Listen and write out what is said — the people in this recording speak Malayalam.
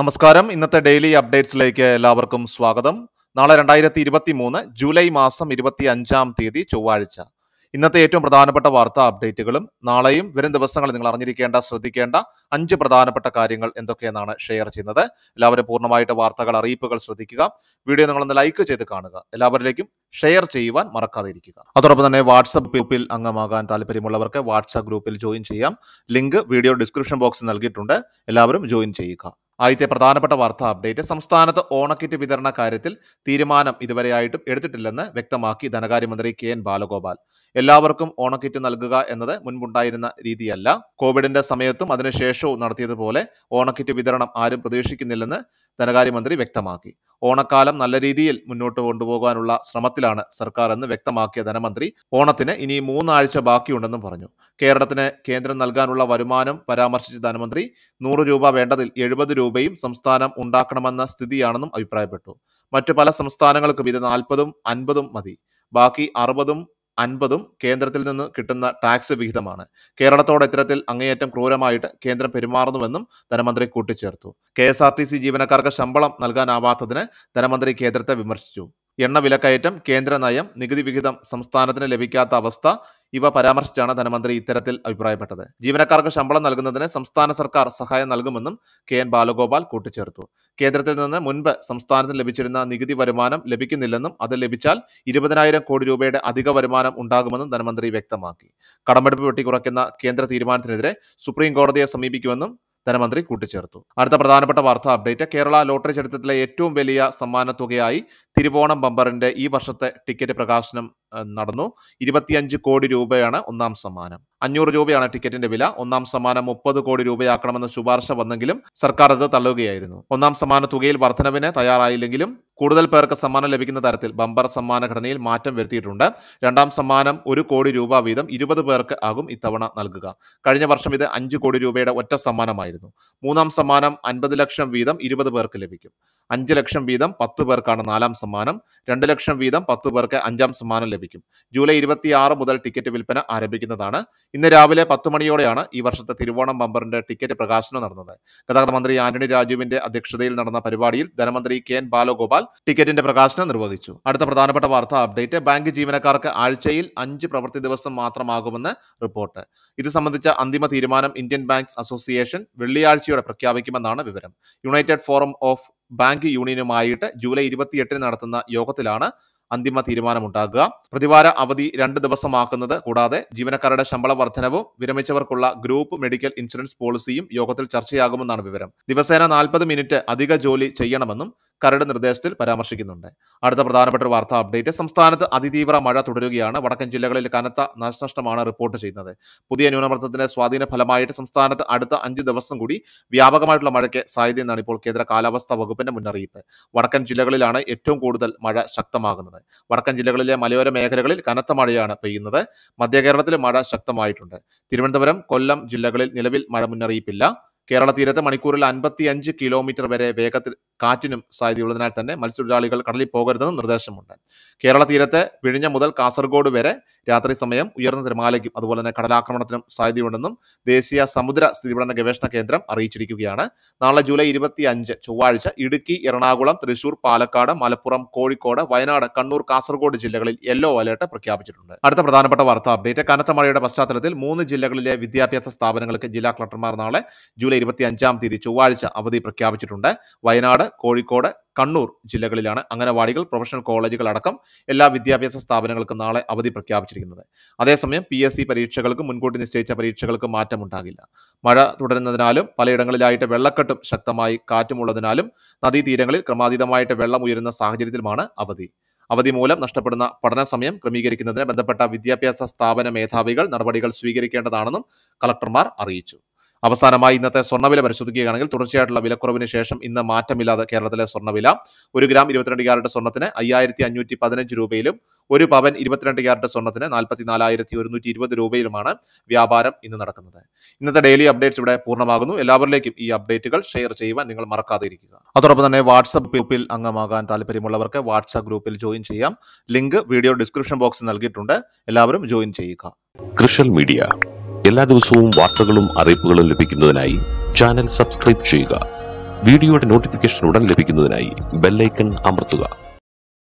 നമസ്കാരം ഇന്നത്തെ ഡെയിലി അപ്ഡേറ്റ്സിലേക്ക് എല്ലാവർക്കും സ്വാഗതം നാളെ രണ്ടായിരത്തി ഇരുപത്തി മൂന്ന് ജൂലൈ മാസം ഇരുപത്തി അഞ്ചാം തീയതി ചൊവ്വാഴ്ച ഇന്നത്തെ ഏറ്റവും പ്രധാനപ്പെട്ട വാർത്താ അപ്ഡേറ്റുകളും നാളെയും വരും ദിവസങ്ങളിൽ നിങ്ങൾ അറിഞ്ഞിരിക്കേണ്ട ശ്രദ്ധിക്കേണ്ട അഞ്ച് പ്രധാനപ്പെട്ട കാര്യങ്ങൾ എന്തൊക്കെയെന്നാണ് ഷെയർ ചെയ്യുന്നത് എല്ലാവരും പൂർണ്ണമായിട്ട് വാർത്തകൾ അറിയിപ്പുകൾ ശ്രദ്ധിക്കുക വീഡിയോ നിങ്ങളൊന്ന് ലൈക്ക് ചെയ്ത് കാണുക എല്ലാവരിലേക്കും ഷെയർ ചെയ്യുവാൻ മറക്കാതിരിക്കുക അതോടൊപ്പം തന്നെ വാട്സപ്പ് ഗ്രൂപ്പിൽ അംഗമാകാൻ താല്പര്യമുള്ളവർക്ക് വാട്സപ്പ് ഗ്രൂപ്പിൽ ജോയിൻ ചെയ്യാം ലിങ്ക് വീഡിയോ ഡിസ്ക്രിപ്ഷൻ ബോക്സിൽ നൽകിയിട്ടുണ്ട് എല്ലാവരും ജോയിൻ ചെയ്യുക ആദ്യത്തെ പ്രധാനപ്പെട്ട വാർത്താ അപ്ഡേറ്റ് സംസ്ഥാനത്ത് ഓണക്കിറ്റ് വിതരണ കാര്യത്തിൽ തീരുമാനം ഇതുവരെയായിട്ടും എടുത്തിട്ടില്ലെന്ന് വ്യക്തമാക്കി ധനകാര്യമന്ത്രി കെ എൻ ബാലഗോപാൽ എല്ലാവർക്കും ഓണക്കിറ്റ് നൽകുക എന്നത് മുൻപുണ്ടായിരുന്ന രീതിയല്ല കോവിഡിന്റെ സമയത്തും അതിനുശേഷവും നടത്തിയതുപോലെ ഓണക്കിറ്റ് വിതരണം ആരും പ്രതീക്ഷിക്കുന്നില്ലെന്ന് ധനകാര്യമന്ത്രി വ്യക്തമാക്കി ഓണക്കാലം നല്ല രീതിയിൽ മുന്നോട്ട് കൊണ്ടുപോകാനുള്ള ശ്രമത്തിലാണ് സർക്കാർ എന്ന് വ്യക്തമാക്കിയ ധനമന്ത്രി ഓണത്തിന് ഇനി മൂന്നാഴ്ച ബാക്കിയുണ്ടെന്നും പറഞ്ഞു കേരളത്തിന് കേന്ദ്രം നൽകാനുള്ള വരുമാനം പരാമർശിച്ച ധനമന്ത്രി നൂറ് രൂപ വേണ്ടതിൽ എഴുപത് രൂപയും സംസ്ഥാനം ഉണ്ടാക്കണമെന്ന സ്ഥിതിയാണെന്നും അഭിപ്രായപ്പെട്ടു മറ്റു പല സംസ്ഥാനങ്ങൾക്കും ഇത് നാൽപ്പതും അൻപതും മതി ബാക്കി അറുപതും അൻപതും കേന്ദ്രത്തിൽ നിന്ന് കിട്ടുന്ന ടാക്സ് വിഹിതമാണ് കേരളത്തോട് ഇത്തരത്തിൽ അങ്ങേയറ്റം ക്രൂരമായിട്ട് കേന്ദ്രം പെരുമാറുന്നുവെന്നും ധനമന്ത്രി കൂട്ടിച്ചേർത്തു കെ ജീവനക്കാർക്ക് ശമ്പളം നൽകാനാവാത്തതിന് ധനമന്ത്രി കേന്ദ്രത്തെ വിമർശിച്ചു എണ്ണ വിലക്കയറ്റം കേന്ദ്ര നയം നികുതി വിഹിതം സംസ്ഥാനത്തിന് ലഭിക്കാത്ത അവസ്ഥ ഇവ പരാമർശിച്ചാണ് ധനമന്ത്രി ഇത്തരത്തിൽ അഭിപ്രായപ്പെട്ടത് ജീവനക്കാർക്ക് ശമ്പളം നൽകുന്നതിന് സംസ്ഥാന സർക്കാർ സഹായം നൽകുമെന്നും കെ എൻ ബാലഗോപാൽ കൂട്ടിച്ചേർത്തു കേന്ദ്രത്തിൽ നിന്ന് മുൻപ് സംസ്ഥാനത്തിന് ലഭിച്ചിരുന്ന നികുതി വരുമാനം ലഭിക്കുന്നില്ലെന്നും അത് ലഭിച്ചാൽ ഇരുപതിനായിരം കോടി രൂപയുടെ അധിക വരുമാനം ഉണ്ടാകുമെന്നും ധനമന്ത്രി വ്യക്തമാക്കി കടമെടുപ്പ് വെട്ടിക്കുറയ്ക്കുന്ന കേന്ദ്ര തീരുമാനത്തിനെതിരെ സുപ്രീം കോടതിയെ സമീപിക്കുമെന്നും ധനമന്ത്രി കൂട്ടിച്ചേർത്തു അടുത്ത പ്രധാനപ്പെട്ട വാർത്താ അപ്ഡേറ്റ് കേരള ലോട്ടറി ചരിത്രത്തിലെ ഏറ്റവും വലിയ സമ്മാനത്തുകയായി തിരുവോണം ബമ്പറിന്റെ ഈ വർഷത്തെ ടിക്കറ്റ് പ്രകാശനം നടന്നു ഇരുപത്തിയഞ്ച് കോടി രൂപയാണ് ഒന്നാം സമ്മാനം അഞ്ഞൂറ് രൂപയാണ് ടിക്കറ്റിന്റെ വില ഒന്നാം സമ്മാനം മുപ്പത് കോടി രൂപയാക്കണമെന്ന ശുപാർശ വന്നെങ്കിലും സർക്കാർ അത് തള്ളുകയായിരുന്നു ഒന്നാം സമ്മാന തുകയിൽ വർധനവിന് തയ്യാറായില്ലെങ്കിലും കൂടുതൽ പേർക്ക് സമ്മാനം ലഭിക്കുന്ന തരത്തിൽ ബമ്പർ സമ്മാന ഘടനയിൽ മാറ്റം വരുത്തിയിട്ടുണ്ട് രണ്ടാം സമ്മാനം ഒരു കോടി രൂപ വീതം ഇരുപത് പേർക്ക് ആകും ഇത്തവണ നൽകുക കഴിഞ്ഞ വർഷം ഇത് അഞ്ച് കോടി രൂപയുടെ ഒറ്റ സമ്മാനമായിരുന്നു മൂന്നാം സമ്മാനം അൻപത് ലക്ഷം വീതം ഇരുപത് പേർക്ക് ലഭിക്കും അഞ്ച് ലക്ഷം വീതം പത്ത് പേർക്കാണ് നാലാം സമ്മാനം രണ്ട് ലക്ഷം വീതം പത്ത് പേർക്ക് അഞ്ചാം സമ്മാനം ലഭിക്കും ജൂലൈ ഇരുപത്തിയാറ് മുതൽ ടിക്കറ്റ് വിൽപ്പന ആരംഭിക്കുന്നതാണ് ഇന്ന് രാവിലെ പത്ത് മണിയോടെയാണ് ഈ വർഷത്തെ തിരുവോണം ബമ്പറിന്റെ ടിക്കറ്റ് പ്രകാശനം നടന്നത് ഗതാഗത മന്ത്രി ആന്റണി രാജുവിന്റെ അധ്യക്ഷതയിൽ നടന്ന പരിപാടിയിൽ ധനമന്ത്രി കെ എൻ ബാലഗോപാൽ ടിക്കറ്റിന്റെ പ്രകാശനം നിർവഹിച്ചു അടുത്ത പ്രധാനപ്പെട്ട വാർത്താ അപ്ഡേറ്റ് ബാങ്ക് ജീവനക്കാർക്ക് ആഴ്ചയിൽ അഞ്ച് പ്രവൃത്തി ദിവസം മാത്രമാകുമെന്ന് റിപ്പോർട്ട് ഇത് സംബന്ധിച്ച അന്തിമ തീരുമാനം ഇന്ത്യൻ ബാങ്ക്സ് അസോസിയേഷൻ വെള്ളിയാഴ്ചയോടെ പ്രഖ്യാപിക്കുമെന്നാണ് വിവരം യുണൈറ്റഡ് ഫോറം ഓഫ് ബാങ്ക് യൂണിയനുമായിട്ട് ജൂലൈ ഇരുപത്തിയെട്ടിന് നടത്തുന്ന യോഗത്തിലാണ് അന്തിമ തീരുമാനമുണ്ടാകുക പ്രതിവാര അവധി രണ്ട് ദിവസമാക്കുന്നത് കൂടാതെ ജീവനക്കാരുടെ ശമ്പള വർധനവും വിരമിച്ചവർക്കുള്ള ഗ്രൂപ്പ് മെഡിക്കൽ ഇൻഷുറൻസ് പോളിസിയും യോഗത്തിൽ ചർച്ചയാകുമെന്നാണ് വിവരം ദിവസേന നാൽപ്പത് മിനിറ്റ് അധിക ജോലി ചെയ്യണമെന്നും കരട് നിർദ്ദേശത്തിൽ പരാമർശിക്കുന്നുണ്ട് അടുത്ത പ്രധാനപ്പെട്ട ഒരു വാർത്താ അപ്ഡേറ്റ് സംസ്ഥാനത്ത് അതിതീവ്ര മഴ തുടരുകയാണ് വടക്കൻ ജില്ലകളിൽ കനത്ത നാശനഷ്ടമാണ് റിപ്പോർട്ട് ചെയ്യുന്നത് പുതിയ ന്യൂനമർദ്ദത്തിന്റെ സ്വാധീന ഫലമായിട്ട് സംസ്ഥാനത്ത് അടുത്ത അഞ്ച് ദിവസം കൂടി വ്യാപകമായിട്ടുള്ള മഴയ്ക്ക് സാധ്യതയെന്നാണ് ഇപ്പോൾ കേന്ദ്ര കാലാവസ്ഥാ വകുപ്പിന്റെ മുന്നറിയിപ്പ് വടക്കൻ ജില്ലകളിലാണ് ഏറ്റവും കൂടുതൽ മഴ ശക്തമാകുന്നത് വടക്കൻ ജില്ലകളിലെ മലയോര മേഖലകളിൽ കനത്ത മഴയാണ് പെയ്യുന്നത് മധ്യ കേരളത്തിൽ മഴ ശക്തമായിട്ടുണ്ട് തിരുവനന്തപുരം കൊല്ലം ജില്ലകളിൽ നിലവിൽ മഴ മുന്നറിയിപ്പില്ല കേരള തീരത്ത് മണിക്കൂറിൽ അൻപത്തിയഞ്ച് കിലോമീറ്റർ വരെ വേഗത്തിൽ കാറ്റിനും സാധ്യതയുള്ളതിനാൽ തന്നെ മത്സ്യത്തൊഴിലാളികൾ കടലിൽ പോകരുതെന്ന് നിർദ്ദേശമുണ്ട് കേരള തീരത്തെ വിഴിഞ്ഞ മുതൽ കാസർഗോഡ് വരെ രാത്രി സമയം ഉയർന്ന തിരമാലയ്ക്കും അതുപോലെ തന്നെ കടലാക്രമണത്തിനും സാധ്യതയുണ്ടെന്നും ദേശീയ സമുദ്ര സ്ഥിതിപഠന ഗവേഷണ കേന്ദ്രം അറിയിച്ചിരിക്കുകയാണ് നാളെ ജൂലൈ ഇരുപത്തി അഞ്ച് ചൊവ്വാഴ്ച ഇടുക്കി എറണാകുളം തൃശൂർ പാലക്കാട് മലപ്പുറം കോഴിക്കോട് വയനാട് കണ്ണൂർ കാസർഗോഡ് ജില്ലകളിൽ യെല്ലോ അലേർട്ട് പ്രഖ്യാപിച്ചിട്ടുണ്ട് അടുത്ത പ്രധാനപ്പെട്ട വാർത്താ അപ്ഡേറ്റ് കനത്ത മഴയുടെ പശ്ചാത്തലത്തിൽ മൂന്ന് ജില്ലകളിലെ വിദ്യാഭ്യാസ സ്ഥാപനങ്ങൾക്ക് ജില്ലാ കളക്ടർമാർ നാളെ ജൂലൈ ഇരുപത്തി അഞ്ചാം തീയതി ചൊവ്വാഴ്ച അവധി പ്രഖ്യാപിച്ചിട്ടുണ്ട് വയനാട് വയനാട് കോഴിക്കോട് കണ്ണൂർ ജില്ലകളിലാണ് അംഗനവാടികൾ പ്രൊഫഷണൽ കോളേജുകൾ അടക്കം എല്ലാ വിദ്യാഭ്യാസ സ്ഥാപനങ്ങൾക്കും നാളെ അവധി പ്രഖ്യാപിച്ചിരിക്കുന്നത് അതേസമയം പി എസ് സി പരീക്ഷകൾക്ക് മുൻകൂട്ടി നിശ്ചയിച്ച പരീക്ഷകൾക്ക് മാറ്റമുണ്ടാകില്ല മഴ തുടരുന്നതിനാലും പലയിടങ്ങളിലായിട്ട് വെള്ളക്കെട്ടും ശക്തമായി കാറ്റുമുള്ളതിനാലും നദീതീരങ്ങളിൽ ക്രമാതീതമായിട്ട് വെള്ളം ഉയരുന്ന സാഹചര്യത്തിലുമാണ് അവധി അവധി മൂലം നഷ്ടപ്പെടുന്ന പഠന സമയം ക്രമീകരിക്കുന്നതിന് ബന്ധപ്പെട്ട വിദ്യാഭ്യാസ സ്ഥാപന മേധാവികൾ നടപടികൾ സ്വീകരിക്കേണ്ടതാണെന്നും കളക്ടർമാർ അറിയിച്ചു അവസാനമായി ഇന്നത്തെ സ്വർണ്ണവില പരിശോധിക്കുകയാണെങ്കിൽ തുടർച്ചയായിട്ടുള്ള വിലക്കുറവിന് ശേഷം ഇന്ന് മാറ്റമില്ലാതെ കേരളത്തിലെ സ്വർണ്ണവില ഒരു ഗ്രാം ഇരുപത്തിരണ്ട് ക്യാരറ്റ് സ്വർണ്ണത്തിന് അയ്യായിരത്തി അഞ്ഞൂറ്റി പതിനഞ്ച് രൂപയിലും ഒരു പവൻ ഇരുപത്തിരണ്ട് ക്യാരറ്റ് സ്വർണ്ണത്തിന് നാൽപ്പത്തിനാലായിരത്തി ഒരുന്നൂറ്റി ഇരുപത് രൂപയിലുമാണ് വ്യാപാരം ഇന്ന് നടക്കുന്നത് ഇന്നത്തെ ഡെയിലി അപ്ഡേറ്റ്സ് ഇവിടെ പൂർണ്ണമാകുന്നു എല്ലാവരിലേക്കും ഈ അപ്ഡേറ്റുകൾ ഷെയർ ചെയ്യുവാൻ നിങ്ങൾ മറക്കാതെ ഇരിക്കുക അതോടൊപ്പം തന്നെ വാട്സപ്പ് ഗ്രൂപ്പിൽ അംഗമാകാൻ താല്പര്യമുള്ളവർക്ക് വാട്സപ്പ് ഗ്രൂപ്പിൽ ജോയിൻ ചെയ്യാം ലിങ്ക് വീഡിയോ ഡിസ്ക്രിപ്ഷൻ ബോക്സിൽ നൽകിയിട്ടുണ്ട് എല്ലാവരും ജോയിൻ ചെയ്യുക കൃഷൽ മീഡിയ എല്ലാ ദിവസവും വാർത്തകളും അറിയിപ്പുകളും ലഭിക്കുന്നതിനായി ചാനൽ സബ്സ്ക്രൈബ് ചെയ്യുക വീഡിയോയുടെ നോട്ടിഫിക്കേഷൻ ഉടൻ ലഭിക്കുന്നതിനായി ബെല്ലൈക്കൺ അമർത്തുക